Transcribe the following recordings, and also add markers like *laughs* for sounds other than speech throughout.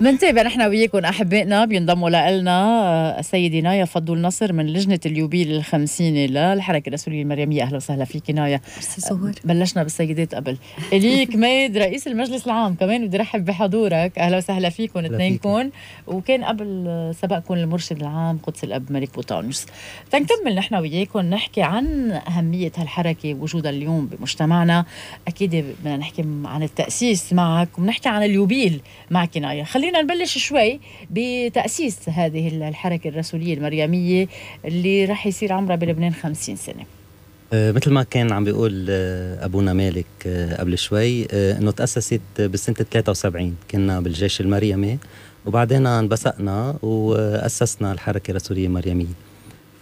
منتابع نحن وياكم احبائنا بينضموا لنا آه، السيده نايا فضل نصر من لجنه اليوبيل الخمسيني للحركه الرسوليه المريميه اهلا وسهلا فيك نايا آه، بلشنا بالسيدات قبل اليك *laughs* ميد رئيس المجلس العام كمان بدي رحب بحضورك اهلا وسهلا فيكم اثنينكم وكان قبل سبقكم المرشد العام قدس الاب ملك بوطانوس تنكمل نحن وياكم نحكي عن اهميه هالحركه وجودها اليوم بمجتمعنا اكيد بدنا نحكي عن التاسيس معك وبنحكي عن اليوبيل معك نايا خلينا خلينا نبلش شوي بتأسيس هذه الحركة الرسولية المريمية اللي راح يصير عمرها بلبنان 50 سنة أه، مثل ما كان عم بيقول أه، ابونا مالك أه، قبل شوي انه تاسست بسنه 73 كنا بالجيش المريمي وبعدين انبثقنا واسسنا الحركه الرسوليه المريميه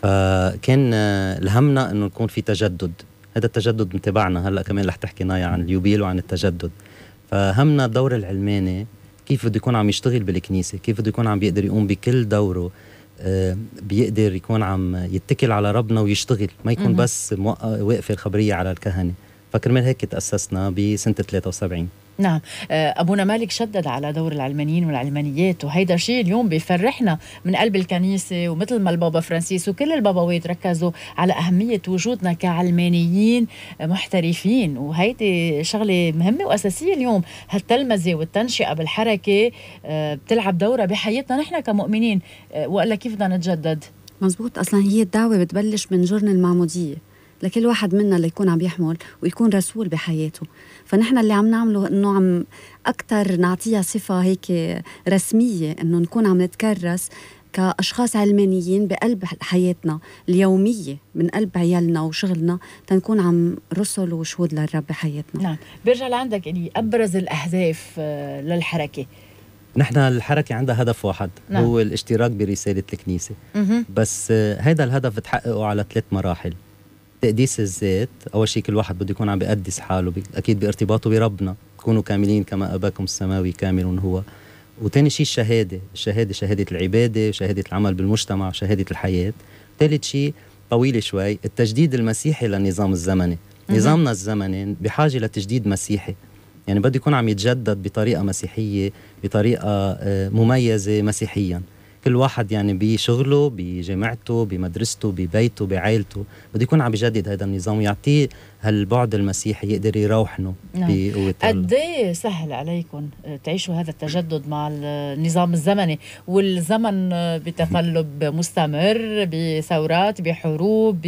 فكان الهمنا انه يكون في تجدد هذا التجدد تبعنا هلا كمان رح تحكينا عن اليوبيل وعن التجدد فهمنا الدور العلماني كيف بده يكون عم يشتغل بالكنيسه كيف بده يكون عم بيقدر يقوم بكل دوره آه، بيقدر يكون عم يتكل على ربنا ويشتغل ما يكون بس آه، واقفه الخبريه على الكهنه فكرمال هيك تاسسنا بسنه 73 نعم آه، أبونا مالك شدد على دور العلمانيين والعلمانيات وهيدا شيء اليوم بيفرحنا من قلب الكنيسة ومثل ما البابا فرانسيس وكل الباباوات ركزوا على أهمية وجودنا كعلمانيين محترفين وهيدي شغلة مهمة وأساسية اليوم هالتلمذة والتنشئة بالحركة آه، بتلعب دورها بحياتنا نحن كمؤمنين آه، وإلا كيف بدنا نتجدد؟ مزبوط أصلا هي الدعوة بتبلش من جرن المعمودية لكل واحد منا اللي يكون عم يحمل ويكون رسول بحياته فنحن اللي عم نعمله انه عم اكثر نعطيها صفه هيك رسميه انه نكون عم نتكرس كاشخاص علمانيين بقلب حياتنا اليوميه من قلب عيالنا وشغلنا تنكون عم رسل وشهود للرب بحياتنا نعم برجع لعندك اللي يعني ابرز الاهداف آه، للحركه نحن الحركة عندها هدف واحد نعم. هو الاشتراك برسالة الكنيسة مه. بس هذا آه، الهدف تحققه على ثلاث مراحل تقديس الذات اول شيء كل واحد بده يكون عم بيقدس حاله اكيد بارتباطه بربنا كونوا كاملين كما اباكم السماوي كامل هو وثاني شيء الشهاده الشهاده شهاده العباده شهاده العمل بالمجتمع شهاده الحياه ثالث شيء طويله شوي التجديد المسيحي للنظام الزمني نظامنا الزمني بحاجه لتجديد مسيحي يعني بده يكون عم يتجدد بطريقه مسيحيه بطريقه آه، مميزه مسيحيا كل واحد يعني بشغله بجامعته بمدرسته ببيته بعائلته بده يكون عم يجدد هذا النظام ويعطيه هالبعد المسيحي يقدر يروحنه نعم. بقوة قد إيه سهل عليكم تعيشوا هذا التجدد مع النظام الزمني والزمن بتقلب مستمر بثورات بحروب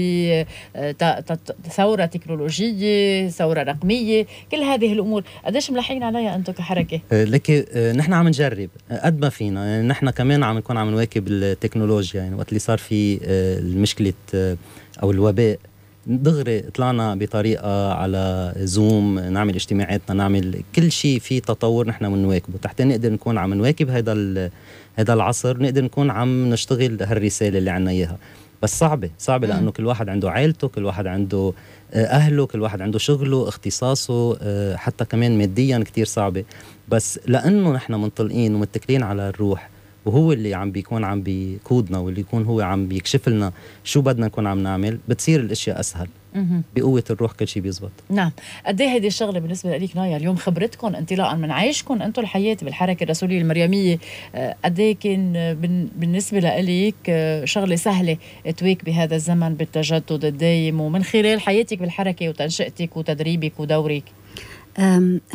بثورة تكنولوجية ثورة رقمية كل هذه الأمور قديش ملاحقين عليها أنتم كحركة؟ آه، لكن آه، نحن عم نجرب آه، قد ما فينا يعني نحن كمان عم نكون عم عم نواكب التكنولوجيا يعني وقت اللي صار في آه، المشكله آه، او الوباء دغري طلعنا بطريقه على زوم نعمل اجتماعاتنا نعمل كل شيء في تطور نحن بنواكبه تحت نقدر نكون عم نواكب هذا هذا العصر نقدر نكون عم نشتغل هالرساله اللي عنا اياها بس صعبه صعبه لانه كل واحد عنده عائلته كل واحد عنده آه، اهله كل واحد عنده شغله اختصاصه حتى كمان ماديا كتير صعبه بس لانه نحن منطلقين ومتكلين على الروح وهو اللي عم بيكون عم بيقودنا واللي يكون هو عم بيكشف لنا شو بدنا نكون عم نعمل بتصير الاشياء اسهل بقوة الروح كل شيء بيزبط نعم قد ايه هيدي الشغلة بالنسبة لك نايا اليوم خبرتكم انطلاقا من عيشكم انتم الحياة بالحركة الرسولية المريمية آه، قد ايه كان بالنسبة لك آه، شغلة سهلة تويك بهذا الزمن بالتجدد الدايم ومن خلال حياتك بالحركة وتنشئتك وتدريبك ودورك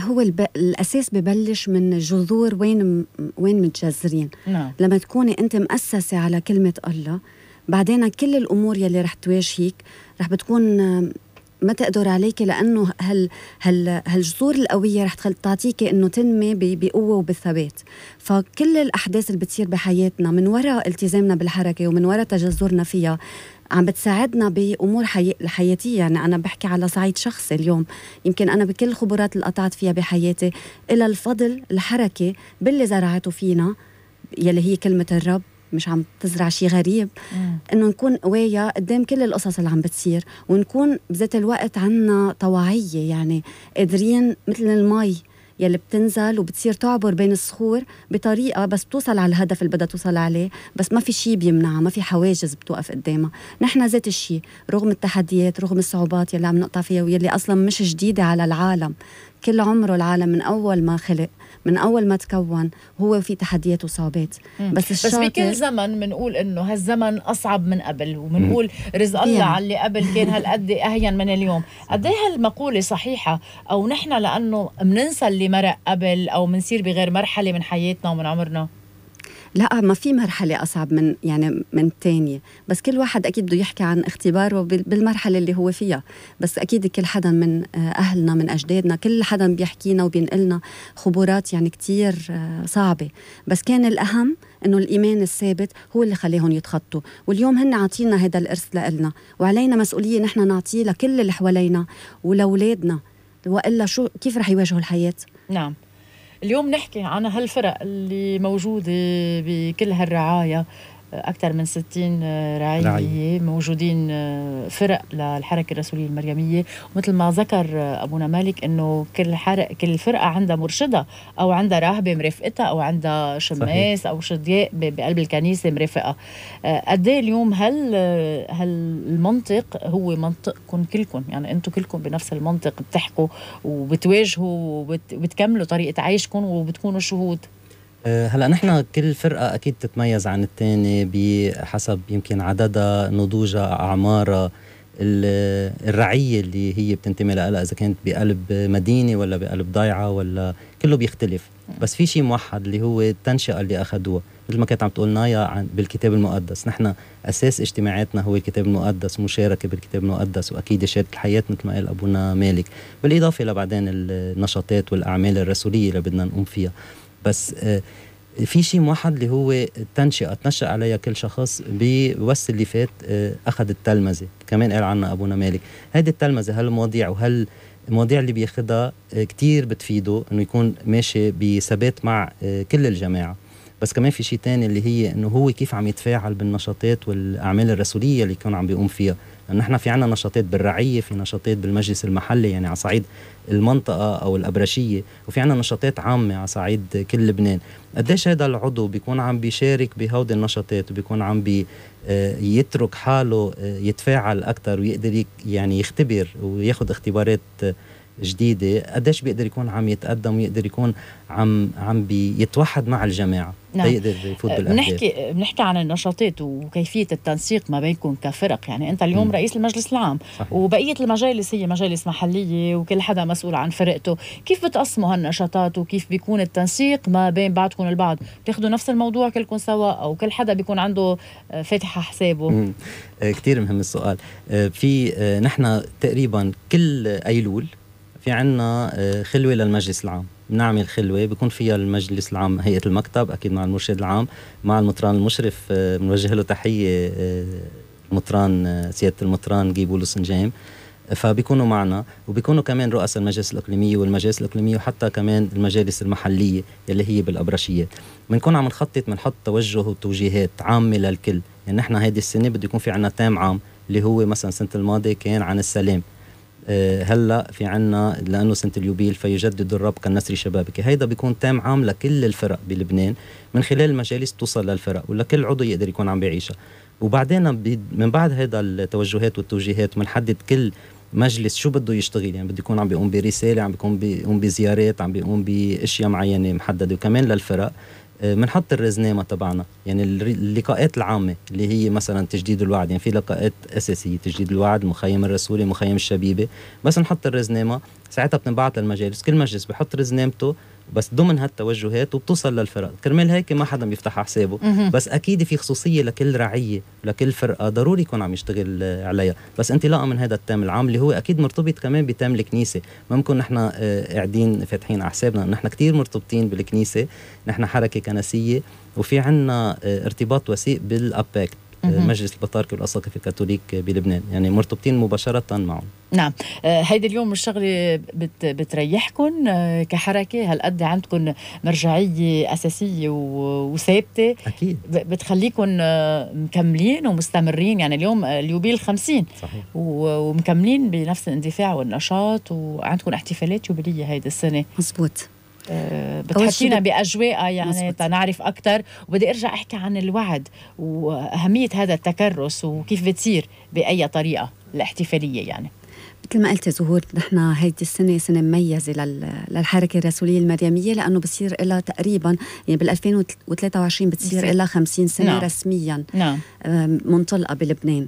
هو الب... الاساس ببلش من جذور وين م... وين متجذرين نعم. لما تكوني انت مؤسسه على كلمه الله بعدين كل الامور يلي رح تواجهك رح بتكون ما تقدر عليك لانه هال هال هالجذور القويه رح تعطيكي انه تنمي بقوه وبالثبات فكل الاحداث اللي بتصير بحياتنا من وراء التزامنا بالحركه ومن وراء تجذرنا فيها عم بتساعدنا بامور حي... حياتيه يعني انا بحكي على صعيد شخصي اليوم يمكن انا بكل الخبرات اللي قطعت فيها بحياتي الى الفضل الحركه باللي زرعته فينا يلي هي كلمه الرب مش عم تزرع شيء غريب انه نكون قوية قدام كل القصص اللي عم بتصير ونكون بذات الوقت عنا طواعيه يعني قادرين مثل المي يلي بتنزل وبتصير تعبر بين الصخور بطريقه بس بتوصل على الهدف اللي بدها توصل عليه بس ما في شيء بيمنعها ما في حواجز بتوقف قدامها نحن ذات الشيء رغم التحديات رغم الصعوبات يلي عم نقطع فيها ويلي اصلا مش جديده على العالم كل عمره العالم من اول ما خلق من اول ما تكون هو في تحديات وصعوبات بس الشاطر بس بكل زمن بنقول انه هالزمن اصعب من قبل وبنقول رزق الله على اللي قبل كان هالقد اهين من اليوم قد ايه هالمقوله صحيحه او نحن لانه بننسى اللي مرق قبل او بنصير بغير مرحله من حياتنا ومن عمرنا لا ما في مرحلة أصعب من يعني من الثانية بس كل واحد أكيد بده يحكي عن اختباره بالمرحلة اللي هو فيها بس أكيد كل حدا من آه، أهلنا من أجدادنا كل حدا بيحكينا وبينقلنا خبرات يعني كتير آه، صعبة بس كان الأهم انه الايمان الثابت هو اللي خلاهم يتخطوا واليوم هن عاطينا هذا الارث لنا وعلينا مسؤوليه نحن نعطيه لكل اللي حوالينا ولاولادنا والا شو كيف رح يواجهوا الحياه نعم اليوم نحكي عن هالفرق اللي موجودة بكل هالرعاية أكثر من 60 آه، رعية موجودين آه، فرق للحركة الرسولية المريمية ومثل ما ذكر آه، أبونا مالك أنه كل حرق كل فرقة عندها مرشدة أو عندها راهبة مرافقتها أو عندها شماس صحيح. أو شدياء بقلب الكنيسة مرافقة قد إيه اليوم هل هل المنطق هو منطقكم كلكم يعني أنتم كلكم بنفس المنطق بتحكوا وبتواجهوا وبتكملوا طريقة عيشكم وبتكونوا شهود آه، هلا نحن كل فرقه اكيد تتميز عن الثاني بحسب يمكن عددها نضوجها اعمارها الرعيه اللي هي بتنتمي لها اذا كانت بقلب مدينه ولا بقلب ضيعه ولا كله بيختلف بس في شيء موحد اللي هو التنشئه اللي اخذوها مثل ما كانت عم تقول نايا عن بالكتاب المقدس نحن اساس اجتماعاتنا هو الكتاب المقدس مشاركه بالكتاب المقدس واكيد شارك الحياه مثل ما قال ابونا مالك بالاضافه لبعدين النشاطات والاعمال الرسوليه اللي بدنا نقوم فيها بس آه، في شيء موحد اللي هو التنشئه تنشأ عليها كل شخص بوس اللي فات آه، اخذ التلمذه كمان قال عنها ابونا مالك هيدي التلمذه هالمواضيع وهال المواضيع اللي بياخدها آه، كتير بتفيده انه يكون ماشي بثبات مع كل الجماعه بس كمان في شيء تاني اللي هي انه هو كيف عم يتفاعل بالنشاطات والاعمال الرسوليه اللي كان عم بيقوم فيها نحن في عنا نشاطات بالرعية في نشاطات بالمجلس المحلي يعني على صعيد المنطقة أو الأبرشية وفي عنا نشاطات عامة على صعيد كل لبنان قديش هذا العضو بيكون عم بيشارك بهودي النشاطات وبيكون عم بي آه، يترك حاله آه، يتفاعل أكثر ويقدر يعني يختبر وياخذ اختبارات آه، جديده قديش بيقدر يكون عم يتقدم ويقدر يكون عم عم بيتوحد مع الجماعه نعم. بيقدر يفوت أه، بالاهداف بنحكي بنحكي عن النشاطات وكيفيه التنسيق ما بينكم كفرق يعني انت اليوم م. رئيس المجلس العام صحيح. وبقيه المجالس هي مجالس محليه وكل حدا مسؤول عن فرقته كيف بتقسموا هالنشاطات وكيف بيكون التنسيق ما بين بعضكم البعض بتاخذوا نفس الموضوع كلكم سوا او كل حدا بيكون عنده آه، فاتحه حسابه آه، كثير مهم السؤال في نحن تقريبا كل ايلول في عنا آه، خلوه للمجلس العام بنعمل خلوه بيكون فيها المجلس العام هيئه المكتب اكيد مع المرشد العام مع المطران المشرف آه، بنوجه له تحيه آه، مطران سياده المطران جي بولس فبيكونوا معنا وبيكونوا كمان رؤساء المجالس الاقليميه والمجالس الاقليميه وحتى كمان المجالس المحليه اللي هي بالابرشيات بنكون عم نخطط بنحط توجه وتوجيهات عامه للكل يعني نحن هيدي السنه بده يكون في عنا تام عام اللي هو مثلا السنه الماضيه كان عن السلام آه، هلا في عنا لانه سنه اليوبيل فيجددوا الرب كالنسر شبابك هيدا بيكون تام عام لكل الفرق بلبنان من خلال المجالس توصل للفرق ولكل عضو يقدر يكون عم بيعيشها وبعدين من بعد هيدا التوجهات والتوجيهات بنحدد كل مجلس شو بده يشتغل يعني بده يكون عم بيقوم برساله عم بيقوم بيقوم بزيارات عم بيقوم باشياء معينه محدده وكمان للفرق بنحط الرزنامه تبعنا يعني اللقاءات العامه اللي هي مثلا تجديد الوعد يعني في لقاءات اساسيه تجديد الوعد مخيم الرسولي مخيم الشبيبه بس نحط الرزنامه ساعتها بتنبعث للمجالس كل مجلس بحط رزنامته بس ضمن هالتوجهات وبتوصل للفرق كرمال هيك ما حدا بيفتح حسابه بس اكيد في خصوصيه لكل رعيه لكل فرقه ضروري يكون عم يشتغل عليها بس انطلاقا من هذا التام العام اللي هو اكيد مرتبط كمان بتام الكنيسه ممكن نحن آه، قاعدين فاتحين على حسابنا نحن كثير مرتبطين بالكنيسه نحن حركه كنسيه وفي عنا آه، ارتباط وثيق بالاباكت مجلس البطاركة والأساقفة الكاثوليك بلبنان يعني مرتبطين مباشرة معهم نعم آه، هيدي اليوم الشغلة بت بتريحكم آه، كحركة هالقد عندكم مرجعية أساسية وثابتة أكيد بتخليكم آه، مكملين ومستمرين يعني اليوم اليوبيل 50 صحيح ومكملين بنفس الاندفاع والنشاط وعندكم احتفالات يوبيلية هيدي السنة مزبوط آه، بتحكينا باجوائها يعني تنعرف اكثر وبدي ارجع احكي عن الوعد واهميه هذا التكرس وكيف بتصير باي طريقه الاحتفاليه يعني مثل ما قلت زهور نحن هيدي السنه سنه مميزه للحركه الرسوليه المريميه لانه بصير لها تقريبا يعني بال 2023 بتصير لها 50 سنه لا. نعم. رسميا نعم. منطلقه بلبنان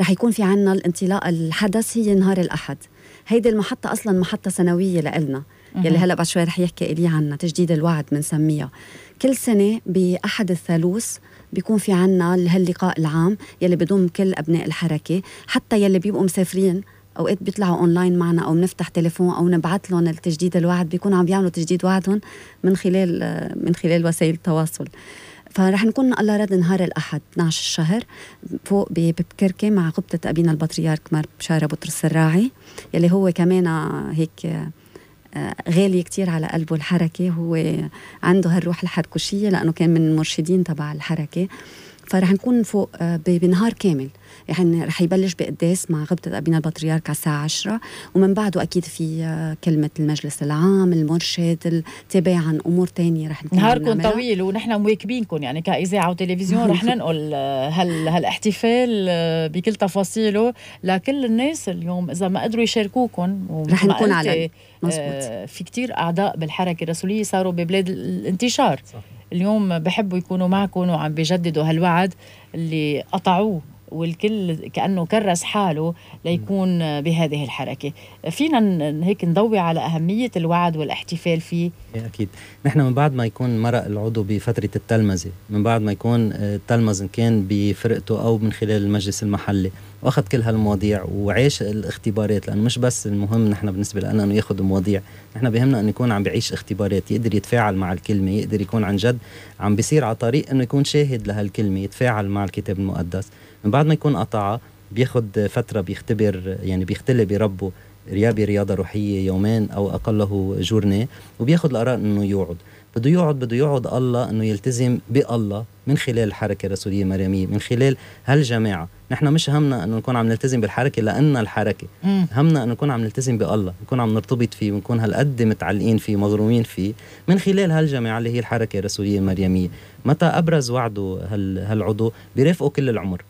رح يكون في عنا الانطلاق الحدث هي نهار الاحد هيدي المحطه اصلا محطه سنويه لإلنا يلي هلا بعد شوي رح يحكي إلي عنها تجديد الوعد بنسميها كل سنة بأحد الثالوث بيكون في عنا هاللقاء العام يلي بضم كل أبناء الحركة حتى يلي بيبقوا مسافرين اوقات بيطلعوا اونلاين معنا او بنفتح تليفون او نبعث لهم التجديد الوعد بيكونوا عم يعملوا تجديد وعدهم من خلال من خلال وسائل التواصل فرح نكون الله رد نهار الاحد 12 الشهر فوق ببكركي مع غبطه ابينا البطريرك مار بشاره بطرس الراعي يلي هو كمان هيك غالي كتير على قلبه الحركة هو عنده هالروح الحركوشية لأنه كان من المرشدين تبع الحركة فرح نكون فوق آه، بنهار كامل يعني رح يبلش بقداس مع غبطة أبينا البطريرك على الساعة 10 ومن بعده أكيد في آه، كلمة المجلس العام المرشد التباع عن أمور تانية رح نهاركم طويل ونحن مواكبينكم يعني كإذاعة وتلفزيون رح ننقل آه، هال هالاحتفال بكل تفاصيله لكل الناس اليوم إذا ما قدروا يشاركوكم رح نكون على في كتير أعضاء بالحركة الرسولية صاروا ببلاد الانتشار صح. اليوم بحبوا يكونوا معكم وعم بيجددوا هالوعد اللي قطعوه والكل كأنه كرس حاله ليكون بهذه الحركة فينا هيك نضوي على أهمية الوعد والاحتفال فيه إيه، أكيد نحن من بعد ما يكون مرق العضو بفترة التلمذة من بعد ما يكون آه، تلمذ إن كان بفرقته أو من خلال المجلس المحلي واخذ كل هالمواضيع وعيش الاختبارات لانه مش بس المهم نحن بالنسبه لنا انه ياخذ مواضيع نحن بهمنا انه يكون عم بيعيش اختبارات يقدر يتفاعل مع الكلمه يقدر يكون عن جد عم بيصير على طريق انه يكون شاهد لهالكلمه يتفاعل مع الكتاب المقدس من بعد ما يكون قطعها بياخد فتره بيختبر يعني بيختلي بربه ريابي رياضه روحيه يومين او اقله جورني وبياخد القرار انه يقعد بده يقعد بده يقعد الله انه يلتزم بالله من خلال الحركه الرسوليه المريميه من خلال هالجماعه نحن مش همنا انه نكون عم نلتزم بالحركه لان الحركه مم. همنا انه نكون عم نلتزم بالله نكون عم نرتبط فيه ونكون هالقد متعلقين فيه مغرومين فيه من خلال هالجماعه اللي هي الحركه الرسوليه المريميه متى ابرز وعده هالعضو بيرافقه كل العمر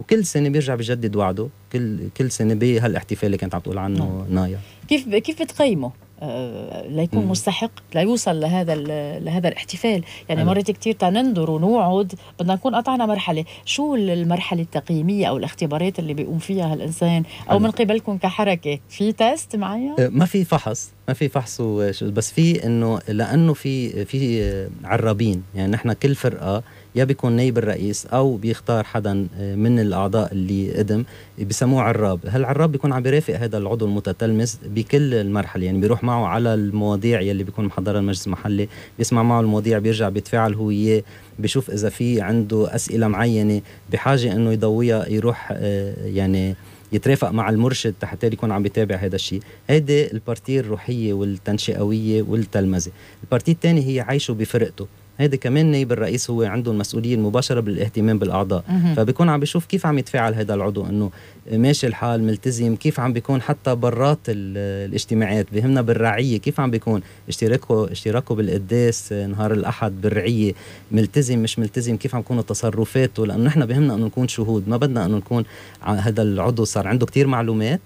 وكل سنه بيرجع بجدد وعده كل كل سنه بهالاحتفال اللي كانت عم تقول عنه نعم. نايا كيف ب... كيف بتقيمه آه، ليكون مم. مستحق ليوصل لهذا لهذا الاحتفال يعني أيوة. مرات كثير تننظر ونوعد بدنا نكون قطعنا مرحله شو المرحله التقييميه او الاختبارات اللي بيقوم فيها هالانسان او من قبلكم كحركه في تيست معين آه، ما في فحص ما في فحص بس في انه لانه في في عرابين يعني نحن كل فرقه يا بيكون نايب الرئيس او بيختار حدا آه، من الاعضاء اللي قدم بسموه عراب هالعراب بيكون عم بيرافق هذا العضو المتتلمس بكل المرحله يعني بيروح معه على المواضيع يلي بيكون محضرها المجلس المحلي بيسمع معه المواضيع بيرجع بيتفاعل هو اياه بيشوف اذا في عنده اسئله معينه بحاجه انه يضويها يروح آه، يعني يترافق مع المرشد حتى يكون عم بيتابع هذا الشيء هيدي البارتي الروحيه والتنشئويه والتلمذه البارتي الثاني هي عايشه بفرقته هيدا كمان نائب الرئيس هو عنده المسؤوليه المباشره بالاهتمام بالاعضاء مه. فبيكون عم بيشوف كيف عم يتفاعل هذا العضو انه ماشي الحال ملتزم كيف عم بيكون حتى برات الاجتماعات بهمنا بالرعيه كيف عم بيكون اشتراكه اشتراكه بالقداس نهار الاحد بالرعيه ملتزم مش ملتزم كيف عم تكون تصرفاته لانه نحن بهمنا انه نكون شهود ما بدنا انه نكون هذا العضو صار عنده كتير معلومات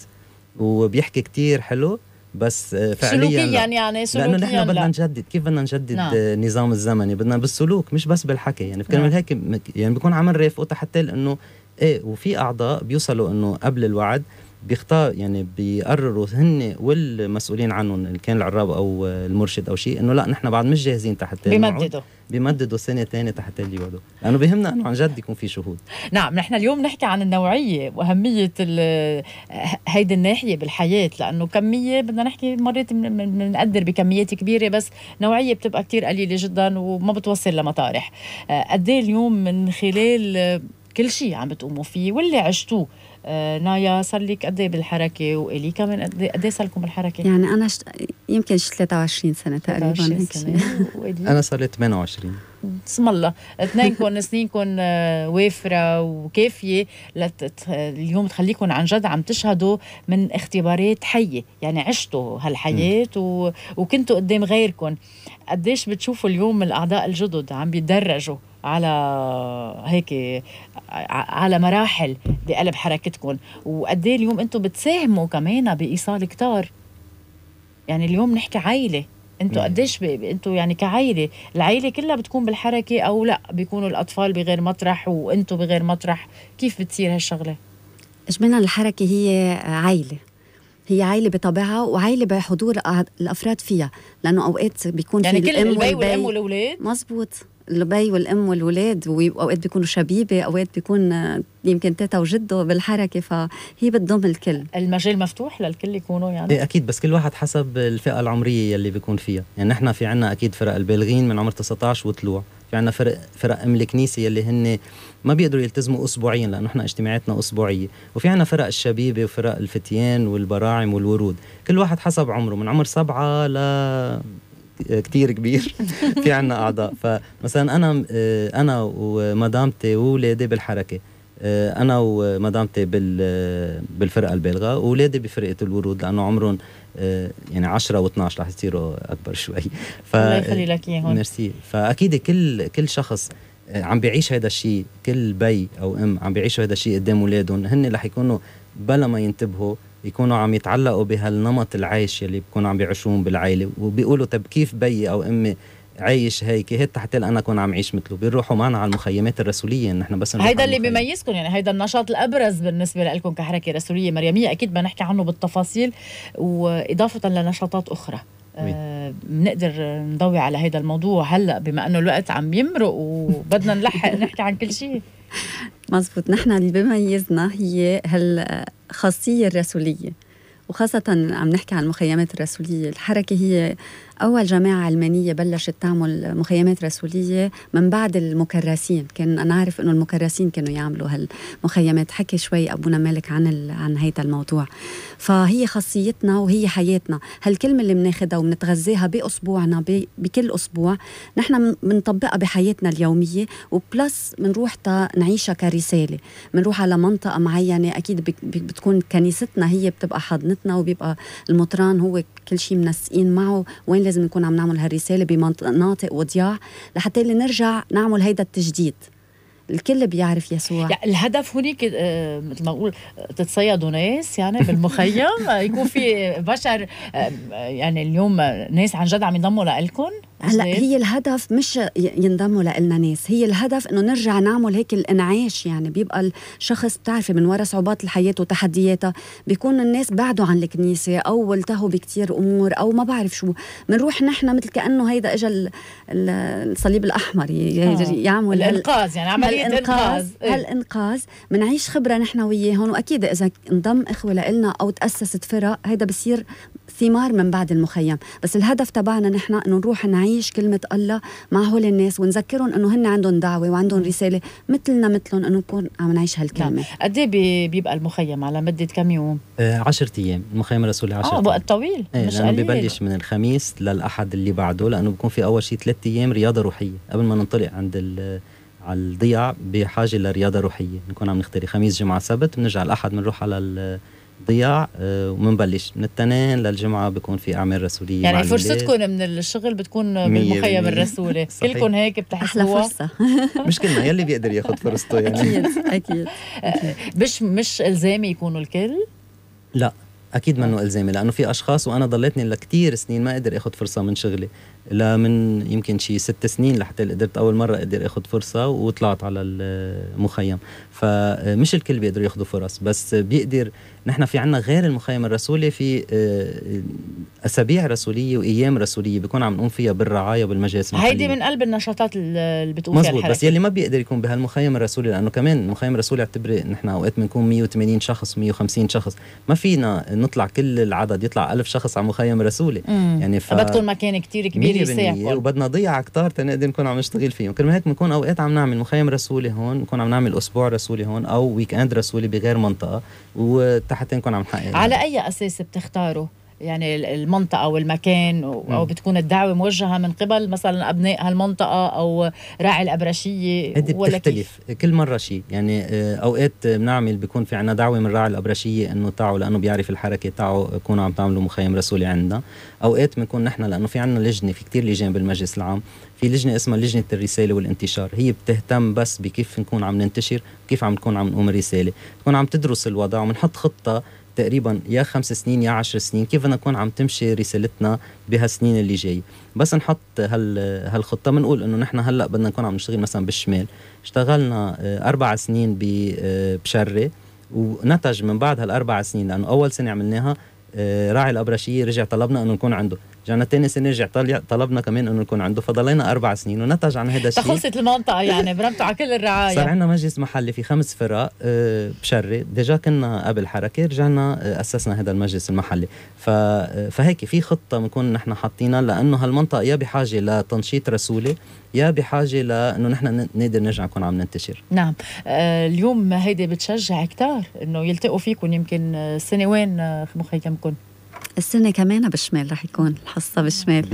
وبيحكي كتير حلو بس فعليا سلوكيا لا. يعني سلوكيا يعني لانه نحن بدنا نجدد كيف بدنا نجدد نعم. نظام الزمني بدنا بالسلوك مش بس بالحكي يعني بكلمه نعم. هيك يعني بيكون عمل رفقه حتى لانه ايه وفي اعضاء بيوصلوا انه قبل الوعد بيختار يعني بيقرروا هن والمسؤولين عنهم ان كان العراب او المرشد او شيء انه لا نحن بعد مش جاهزين تحت بيمددوا بيمددوا سنه ثانيه تحت يقعدوا لانه بهمنا انه عن جد يكون في شهود نعم نحن اليوم نحكي عن النوعيه واهميه هيدي الناحيه بالحياه لانه كميه بدنا نحكي مرات بنقدر بكميات كبيره بس نوعيه بتبقى كتير قليله جدا وما بتوصل لمطارح آه، قد إيه اليوم من خلال كل شيء عم بتقوموا فيه واللي عشتوه آه، نايا صار لك قد ايه بالحركه والي كمان قد ايه, إيه صار لكم بالحركه؟ يعني انا ش... يمكن 23 سنه تقريبا 23 سنه *laughs* انا صار لي 28 بسم الله اثنينكم سنينكم آه، وافره وكافيه لت... اليوم تخليكم عن جد عم تشهدوا من اختبارات حيه يعني عشتوا هالحياه و... وكنتوا قدام غيركم قديش بتشوفوا اليوم الاعضاء الجدد عم بيتدرجوا على هيك على مراحل بقلب حركتكم وقد إيه اليوم انتم بتساهموا كمان بايصال كتار يعني اليوم نحكي عائله انتوا قديش ب... انتوا يعني كعائله العائله كلها بتكون بالحركه او لا بيكونوا الاطفال بغير مطرح وانتوا بغير مطرح كيف بتصير هالشغله اجمالا الحركه هي عائله هي عائله بطبعها وعائله بحضور الافراد فيها لانه اوقات بيكون يعني في كل الام والبي والاولاد مزبوط البي والام والولاد واوقات بيكونوا شبيبه اوقات بيكون آه، يمكن تيتا وجده بالحركه فهي بتضم الكل المجال مفتوح للكل يكونوا يعني ايه اكيد بس كل واحد حسب الفئه العمريه اللي بيكون فيها يعني نحن في عنا اكيد فرق البالغين من عمر 19 وطلوع في عنا فرق فرق ام الكنيسه يلي هن ما بيقدروا يلتزموا اسبوعيا لانه نحن اجتماعاتنا اسبوعيه وفي عنا فرق الشبيبه وفرق الفتيان والبراعم والورود كل واحد حسب عمره من عمر سبعة ل كتير كبير *laughs* في عنا اعضاء فمثلا انا انا ومدامتي واولادي بالحركه انا ومدامتي بالفرقه البالغه واولادي بفرقه الورود لانه عمرهم يعني 10 و12 رح يصيروا اكبر شوي ف الله يخلي لك ميرسي فاكيد كل كل شخص عم بيعيش هذا الشيء كل بي او ام عم بيعيشوا هذا الشيء قدام اولادهم هن رح يكونوا بلا ما ينتبهوا يكونوا عم يتعلقوا بهالنمط العايش اللي بكونوا عم بيعيشون بالعيله وبيقولوا طب كيف بيي او امي عايش هيك هيك حتى انا اكون عم عيش مثله بيروحوا معنا على المخيمات الرسوليه نحن بس هيدا اللي بيميزكم يعني هيدا النشاط الابرز بالنسبه لكم كحركه رسوليه مريميه اكيد بدنا نحكي عنه بالتفاصيل واضافه لنشاطات اخرى بنقدر آه نضوي على هيدا الموضوع هلا بما انه الوقت عم يمرق وبدنا نلحق نحكي عن كل شيء *laughs* مزبوط نحن اللي بيميزنا هي هل خاصية الرسولية وخاصة عم نحكي عن مخيمات الرسولية الحركة هي أول جماعة علمانية بلشت تعمل مخيمات رسولية من بعد المكرسين كان أنا عارف أنه المكرسين كانوا يعملوا هالمخيمات حكي شوي أبونا مالك عن ال... عن هيدا الموضوع فهي خاصيتنا وهي حياتنا هالكلمة اللي بناخدها وبنتغذيها بأسبوعنا ب... بكل أسبوع نحن بنطبقها بحياتنا اليومية وبلس بنروح تا نعيشها كرسالة بنروح على منطقة معينة أكيد ب... بتكون كنيستنا هي بتبقى حضنتنا وبيبقى المطران هو كل شيء منسقين معه وين لازم نكون عم نعمل هالرسالة بمناطق وضياع لحتى اللي نرجع نعمل هيدا التجديد الكل بيعرف يسوع يعني الهدف هنيك آه مثل ما اقول تتصيدوا ناس يعني بالمخيم *laughs* يكون في بشر آه يعني اليوم ناس عن جد عم ينضموا لكم هلا هي الهدف مش ينضموا لنا ناس هي الهدف انه نرجع نعمل هيك الانعاش يعني بيبقى الشخص بتعرفي من وراء صعوبات الحياه وتحدياتها بيكون الناس بعدوا عن الكنيسه او التهوا بكثير امور او ما بعرف شو بنروح نحن مثل كانه هيدا اجى الصليب الاحمر آه. يعمل الانقاذ يعني عمليه الانقاذ هالانقاذ بنعيش إيه. خبره نحن وياهم واكيد اذا انضم اخوه لنا او تاسست فرق هيدا بصير ثمار من بعد المخيم بس الهدف تبعنا نحن انه نروح نعيش كلمه الله مع هول الناس ونذكرهم انه هن عندهم دعوه وعندهم رساله مثلنا مثلهم انه نكون عم نعيش هالكلمه نعم. قد ايه بيبقى المخيم على مده كم يوم 10 آه،, آه ايام المخيم الرسولي 10 اه وقت طويل ايه مش قليل ببلش من الخميس للاحد اللي بعده لانه بكون في اول شيء ثلاث ايام رياضه روحيه قبل ما ننطلق عند على الضيع بحاجه لرياضه روحيه نكون عم نختاري خميس جمعه سبت بنرجع الاحد بنروح على ضياع آه، ومنبلش من التنين للجمعه بيكون في اعمال رسوليه يعني فرصتكم من الشغل بتكون بالمخيم الرسولي كلكم هيك بتحسوا احلى فرصه *laughs* مش كلنا يلي بيقدر ياخذ فرصته يعني اكيد اكيد, *laughs* آه، مش مش الزامي يكونوا الكل لا اكيد منه الزامي لانه في اشخاص وانا ضليتني لكثير سنين ما اقدر اخذ فرصه من شغلي لمن يمكن شي ست سنين لحتى قدرت اول مره اقدر اخذ فرصه وطلعت على المخيم فمش آه، الكل بيقدروا ياخذوا فرص بس بيقدر نحن في عنا غير المخيم الرسولي في آه، اسابيع رسوليه وايام رسوليه بيكون عم نقوم فيها بالرعايه وبالمجالس هيدي من قلب النشاطات اللي بتقوم فيها مزبوط بس يلي ما بيقدر يكون بهالمخيم الرسولي لانه كمان المخيم الرسولي اعتبر نحن اوقات بنكون 180 شخص 150 شخص ما فينا نطلع كل العدد يطلع ألف شخص على مخيم رسولي مم. يعني ف... بدكم مكان كثير كبير بالمية وبدنا نضيع كتار تنقدر نكون عم نشتغل فيهم كرمال هيك بنكون اوقات عم نعمل مخيم رسولي هون بنكون عم نعمل اسبوع رسولي هون او ويك اند رسولي بغير منطقه وتحت نكون عم نحقق على اي اساس بتختاروا يعني المنطقة والمكان أو بتكون الدعوة موجهة من قبل مثلا أبناء هالمنطقة أو راعي الأبرشية هذه بتختلف كيف؟ كل مرة شيء يعني آه، أوقات بنعمل بيكون في عنا دعوة من راعي الأبرشية إنه تعوا لأنه بيعرف الحركة تعوا كونوا عم تعملوا مخيم رسولي عندنا أوقات بنكون نحن لأنه في عنا لجنة في كتير لجان بالمجلس العام في لجنة اسمها لجنة الرسالة والانتشار هي بتهتم بس بكيف نكون عم ننتشر كيف عم نكون عم نقوم الرسالة بتكون عم تدرس الوضع وبنحط خطة تقريبا يا خمس سنين يا عشر سنين كيف بدنا نكون عم تمشي رسالتنا بهالسنين اللي جاي بس نحط هال هالخطه بنقول انه نحن هلا بدنا نكون عم نشتغل مثلا بالشمال اشتغلنا آه، اربع سنين آه، بشري ونتج من بعد هالاربع سنين لانه اول سنه عملناها آه، راعي الابرشيه رجع طلبنا انه نكون عنده رجعنا ثاني سنه رجع طلبنا كمان انه يكون عنده فضلينا اربع سنين ونتج عن هذا الشيء تخلصت المنطقه يعني *laughs* برمتوا على كل الرعايه صار عندنا مجلس محلي في خمس فرق آه، بشري ديجا كنا قبل حركه رجعنا آه، اسسنا هذا المجلس المحلي آه، فهيك في خطه بنكون نحن حاطينها لانه هالمنطقه يا بحاجه لتنشيط رسولي يا بحاجه لانه نحن نقدر نرجع نكون عم ننتشر نعم آه اليوم هيدي بتشجع كتار انه يلتقوا فيكم يمكن السنه وين مخيمكم السنه كمان بالشمال رح يكون الحصه بالشمال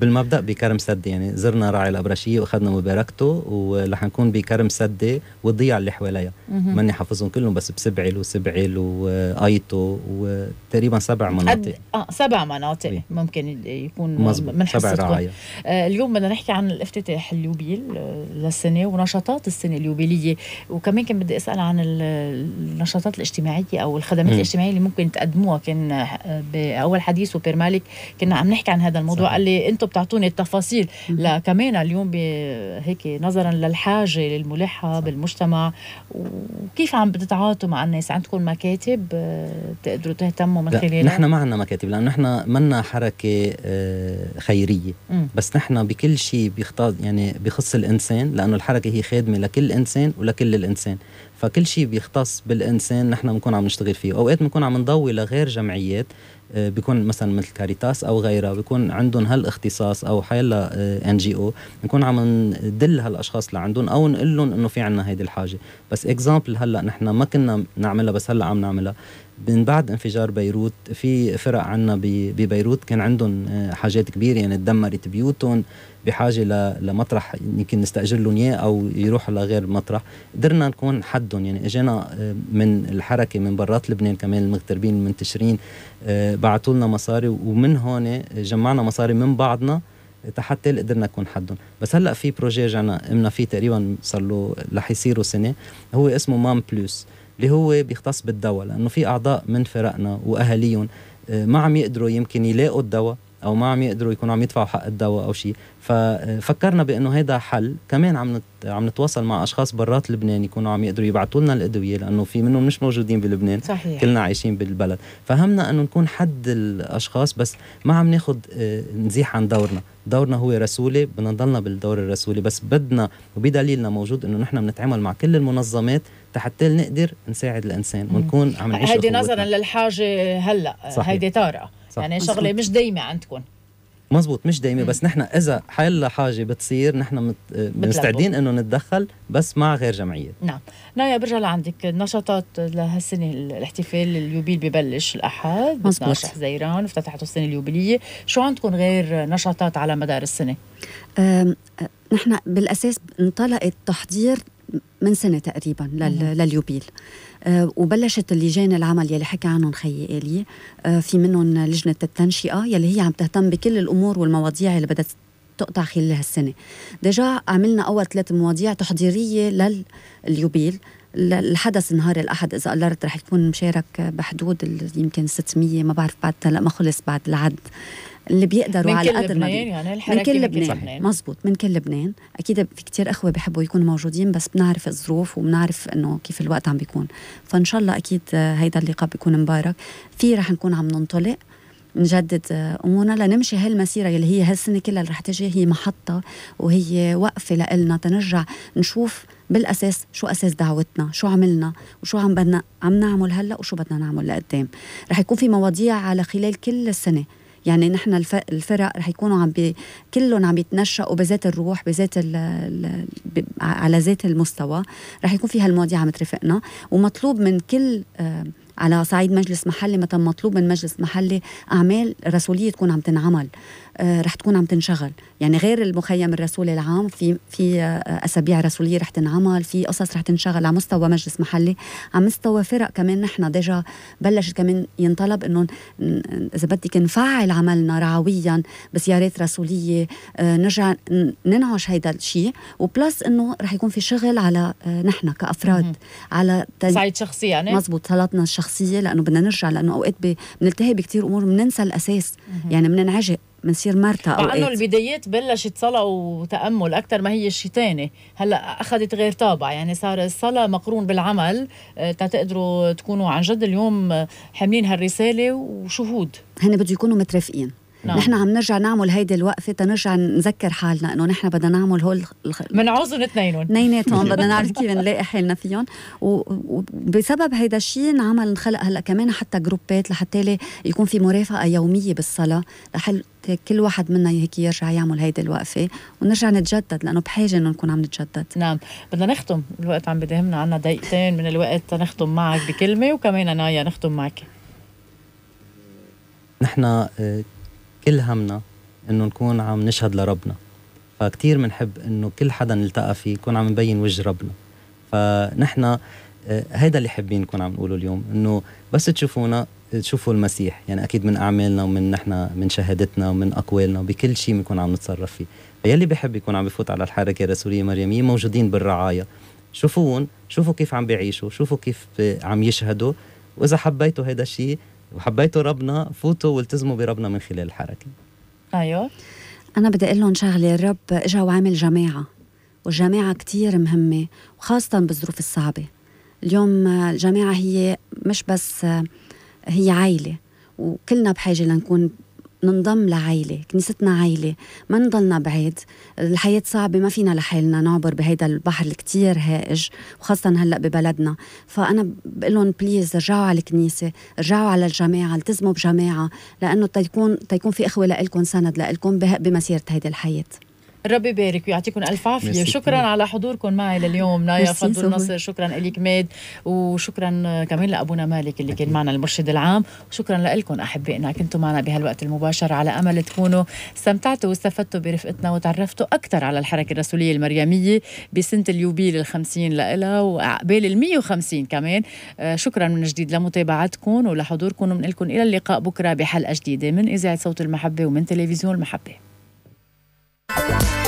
بالمبدا بكرم سده يعني زرنا راعي الابرشيه واخذنا مباركته ورح نكون بكرم سده والضيع اللي حواليها ماني حافظهم كلهم بس بسبعل وسبعل وايتو آه، وتقريبا سبع مناطق اه سبع مناطق بي. ممكن يكون مزبوط. من سبع رعاية. آه اليوم بدنا نحكي عن الافتتاح اليوبيل آه، للسنه ونشاطات السنه اليوبيليه وكمان كان بدي اسال عن النشاطات الاجتماعيه او الخدمات م. الاجتماعيه اللي ممكن تقدموها كان آه، ب اول حديث وبير مالك كنا عم نحكي عن هذا الموضوع صحيح. قال لي انتم بتعطوني التفاصيل لا كمان اليوم هيك نظرا للحاجه للملحه بالمجتمع وكيف عم بتتعاطوا مع الناس عندكم مكاتب بتقدروا آه، تهتموا من خلالها نحن ما عندنا مكاتب لانه نحن منا حركه آه، خيريه م. بس نحن بكل شيء بيختص يعني بخص الانسان لانه الحركه هي خادمه لكل انسان ولكل الانسان فكل شيء بيختص بالانسان نحن بنكون عم نشتغل فيه اوقات بنكون عم نضوي لغير جمعيات آه، بيكون مثلا مثل كاريتاس او غيرها بيكون عندهم هالاختصاص او حيلا ان آه، جي او بنكون عم ندل هالاشخاص اللي عندهم او نقول لهم انه في عنا هيدي الحاجه بس اكزامبل هلا نحن ما كنا نعملها بس هلا عم نعملها من بعد انفجار بيروت في فرق عنا ببيروت كان عندهم آه، حاجات كبيره يعني تدمرت بيوتهم بحاجه لمطرح يمكن نستاجر لهم اياه او يروحوا لغير مطرح قدرنا نكون حدهم يعني اجانا آه، من الحركه من برات لبنان كمان المغتربين المنتشرين آه، بعثوا لنا مصاري ومن هون جمعنا مصاري من بعضنا حتى قدرنا نكون حدهم بس هلا في بروجي رجعنا قمنا فيه تقريبا صار له رح يصيروا سنه هو اسمه مام بلوس اللي هو بيختص بالدواء لانه في اعضاء من فرقنا واهاليهم آه، ما عم يقدروا يمكن يلاقوا الدواء او ما عم يقدروا يكونوا عم يدفعوا حق الدواء او شيء ففكرنا آه، بانه هذا حل كمان عم نت... عم نتواصل مع اشخاص برات لبنان يكونوا عم يقدروا يبعثوا لنا الادويه لانه في منهم مش موجودين بلبنان صحيح. كلنا عايشين بالبلد فهمنا انه نكون حد الاشخاص بس ما عم ناخذ آه، نزيح عن دورنا دورنا هو رسولي بدنا نضلنا بالدور الرسولي بس بدنا وبدليلنا موجود انه نحن بنتعامل مع كل المنظمات حتى نقدر نساعد الانسان ونكون عم نعيش هيدي نظرا للحاجه هلا هيدي طارئه يعني شغله مش دايمه عندكم مزبوط مش دايما بس نحن اذا حل حاجه بتصير نحن مستعدين انه نتدخل بس مع غير جمعيات نعم نايا برجع لعندك نشاطات لهالسنه الاحتفال اليوبيل ببلش الاحد مزبوط حزيران افتتحتوا السنه اليوبيليه شو عندكم غير نشاطات على مدار السنه نحن بالاساس انطلق التحضير من سنه تقريبا لليوبيل آه، وبلشت اللجان العمل يلي حكى عنهم خيي الي آه، في منهم لجنه التنشئه يلي هي عم تهتم بكل الامور والمواضيع اللي بدها تقطع خلال هالسنه ديجا عملنا اول ثلاث مواضيع تحضيريه لليوبيل الحدث نهار الاحد اذا قلرت رح يكون مشارك بحدود يمكن 600 ما بعرف بعد ما خلص بعد العد اللي بيقدروا على قدر ما يعني من كل لبنان مزبوط من كل لبنان اكيد في كتير اخوه بحبوا يكونوا موجودين بس بنعرف الظروف وبنعرف انه كيف الوقت عم بيكون فان شاء الله اكيد هيدا اللقاء بيكون مبارك في رح نكون عم ننطلق نجدد امورنا لنمشي هالمسيره اللي هي هالسنه كلها اللي رح تجي هي محطه وهي وقفه لإلنا تنرجع نشوف بالاساس شو اساس دعوتنا شو عملنا وشو عم بدنا عم نعمل هلا وشو بدنا نعمل لقدام رح يكون في مواضيع على خلال كل السنه يعني نحن الفرق رح يكونوا عم بي كلهم عم يتنشأوا بذات الروح بذات الـ الـ على ذات المستوى رح يكون في هالمواضيع عم ترافقنا ومطلوب من كل آه، على صعيد مجلس محلي مثلا مطلوب من مجلس محلي اعمال رسوليه تكون عم تنعمل آه، رح تكون عم تنشغل يعني غير المخيم الرسولي العام في في آه، اسابيع رسوليه رح تنعمل في قصص رح تنشغل على مستوى مجلس محلي على مستوى فرق كمان نحن ديجا بلش كمان ينطلب انه اذا بدك نفعل عملنا رعويا بزيارات رسوليه آه، نرجع ننعش هيدا الشيء وبلس انه رح يكون في شغل على نحن كافراد مم. على تن... صعيد شخصي يعني مزبوط صلاتنا الشخصيه لانه بدنا نرجع لانه اوقات بنلتهي بكثير امور بننسى الاساس مم. يعني بننعجق بنصير مرتا او مع انه البدايات بلشت صلاه وتامل اكثر ما هي ثاني هلا اخذت غير طابع يعني صار الصلاه مقرون بالعمل آه، تقدروا تكونوا عن جد اليوم حاملين هالرساله وشهود هن بده يكونوا مترافقين نعم. نحن عم نرجع نعمل هيدي الوقفه تنرجع نذكر حالنا انه نحن بدنا نعمل هول الخ... منعوزن اثنينهم اثنيناتهم بدنا نعرف *laughs* كيف نلاقي حالنا فيهم وبسبب هيدا الشيء انعمل انخلق هلا كمان حتى جروبات لحتى يكون في مرافقه يوميه بالصلاه لحل كل واحد منا هيك يرجع يعمل هيدي الوقفه ونرجع نتجدد لانه بحاجه انه نكون عم نتجدد نعم بدنا نختم الوقت عم بدهمنا عنا دقيقتين من الوقت تنختم معك بكلمه وكمان نايا نختم معك نحن آه، كل همنا انه نكون عم نشهد لربنا فكتير بنحب انه كل حدا نلتقى فيه يكون عم نبين وجه ربنا فنحن آه، هيدا اللي حابين نكون عم نقوله اليوم انه بس تشوفونا تشوفوا المسيح يعني اكيد من اعمالنا ومن نحن من شهادتنا ومن اقوالنا وبكل شيء بنكون عم نتصرف فيه فيلي بحب يكون عم بفوت على الحركه الرسوليه مريميه موجودين بالرعايه شوفوهم شوفوا كيف عم بيعيشوا شوفوا كيف عم يشهدوا واذا حبيتوا هذا الشيء وحبيتوا ربنا فوتوا والتزموا بربنا من خلال الحركه ايوه انا بدي اقول لهم شغله الرب اجا وعمل جماعه والجماعه كتير مهمه وخاصه بالظروف الصعبه اليوم الجماعه هي مش بس هي عائله وكلنا بحاجه لنكون ننضم لعيلة كنيستنا عيلة ما نضلنا بعيد الحياة صعبة ما فينا لحالنا نعبر بهيدا البحر الكتير هائج وخاصة هلأ ببلدنا فأنا بقول لهم بليز رجعوا على الكنيسة رجعوا على الجماعة التزموا بجماعة لأنه تيكون تيكون في إخوة لإلكم سند لإلكم بمسيرة هيدي الحياة ربي يبارك ويعطيكم الف عافيه شكرا على حضوركم معي لليوم نايا فضل نصر شكرا لك ماد وشكرا كمان لابونا مالك اللي كان معنا المرشد العام وشكرا لكم احبائنا كنتوا معنا بهالوقت المباشر على امل تكونوا استمتعتوا واستفدتوا برفقتنا وتعرفتوا اكثر على الحركه الرسوليه المريميه بسنه اليوبيل ال 50 لها وعقبال ال 150 كمان آه، شكرا من جديد لمتابعتكم ولحضوركم وبنقول لكم الى اللقاء بكره بحلقه جديده من اذاعه صوت المحبه ومن تلفزيون المحبه Bye.